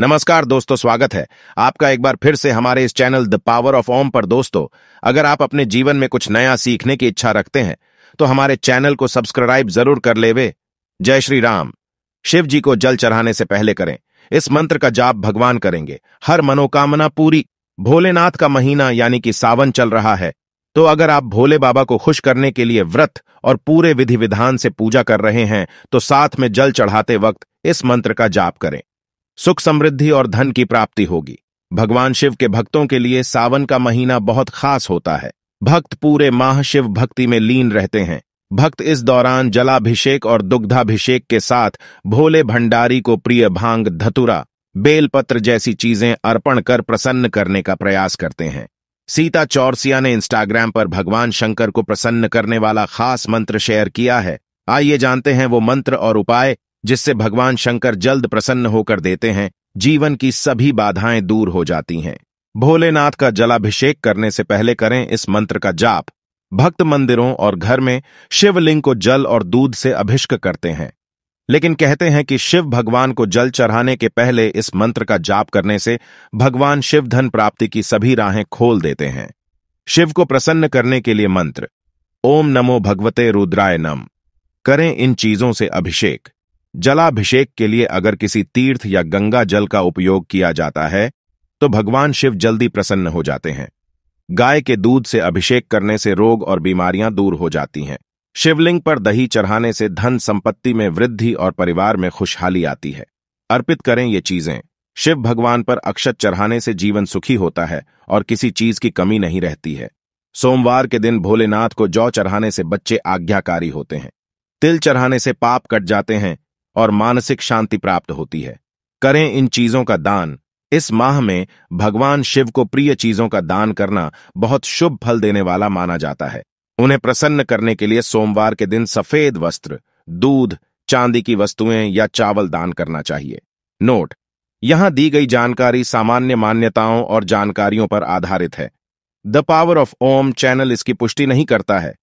नमस्कार दोस्तों स्वागत है आपका एक बार फिर से हमारे इस channel the power of Om पर दोस्तों अगर आप अपने जीवन में कुछ नया सीखने की इच्छा रखते हैं तो हमारे चैनल को सब्सक्राइब जरूर कर लेवे जय श्री राम शिव जी को जल चढ़ाने से पहले करें इस मंत्र का जाप भगवान करेंगे हर मनोकामना पूरी भोलेनाथ का महीना यानी कि सावन चल रहा है तो अगर आप भोले बाबा को खुश करने के लिए व्रत और पूरे विधि विधान से पूजा कर रहे हैं तो साथ में जल चढ़ाते वक्त इस मंत्र का जाप करें सुख समृद्धि और धन की प्राप्ति होगी भगवान शिव के भक्तों के लिए सावन का महीना बहुत खास होता है भक्त पूरे माह शिव भक्ति में लीन रहते हैं भक्त इस दौरान जलाभिषेक और दुग्धाभिषेक के साथ भोले भंडारी को प्रिय भांग धतुरा बेलपत्र जैसी चीजें अर्पण कर प्रसन्न करने का प्रयास करते हैं सीता चौरसिया ने इंस्टाग्राम पर भगवान शंकर को प्रसन्न करने वाला खास मंत्र शेयर किया है आइए जानते हैं वो मंत्र और उपाय जिससे भगवान शंकर जल्द प्रसन्न होकर देते हैं जीवन की सभी बाधाएं दूर हो जाती हैं भोलेनाथ का जलाभिषेक करने से पहले करें इस मंत्र का जाप भक्त मंदिरों और घर में शिवलिंग को जल और दूध से अभिष्क करते हैं लेकिन कहते हैं कि शिव भगवान को जल चढ़ाने के पहले इस मंत्र का जाप करने से भगवान शिव धन प्राप्ति की सभी राहें खोल देते हैं शिव को प्रसन्न करने के लिए मंत्र ओम नमो भगवते रुद्राय नम करें इन चीजों से अभिषेक जलाभिषेक के लिए अगर किसी तीर्थ या गंगा जल का उपयोग किया जाता है तो भगवान शिव जल्दी प्रसन्न हो जाते हैं गाय के दूध से अभिषेक करने से रोग और बीमारियां दूर हो जाती हैं शिवलिंग पर दही चढ़ाने से धन संपत्ति में वृद्धि और परिवार में खुशहाली आती है अर्पित करें ये चीजें शिव भगवान पर अक्षत चढ़ाने से जीवन सुखी होता है और किसी चीज की कमी नहीं रहती है सोमवार के दिन भोलेनाथ को जौ चढ़ाने से बच्चे आज्ञाकारी होते हैं तिल चढ़ाने से पाप कट जाते हैं और मानसिक शांति प्राप्त होती है करें इन चीजों का दान इस माह में भगवान शिव को प्रिय चीजों का दान करना बहुत शुभ फल देने वाला माना जाता है उन्हें प्रसन्न करने के लिए सोमवार के दिन सफेद वस्त्र दूध चांदी की वस्तुएं या चावल दान करना चाहिए नोट यहां दी गई जानकारी सामान्य मान्यताओं और जानकारियों पर आधारित है the power of Om channel इसकी पुष्टि नहीं करता है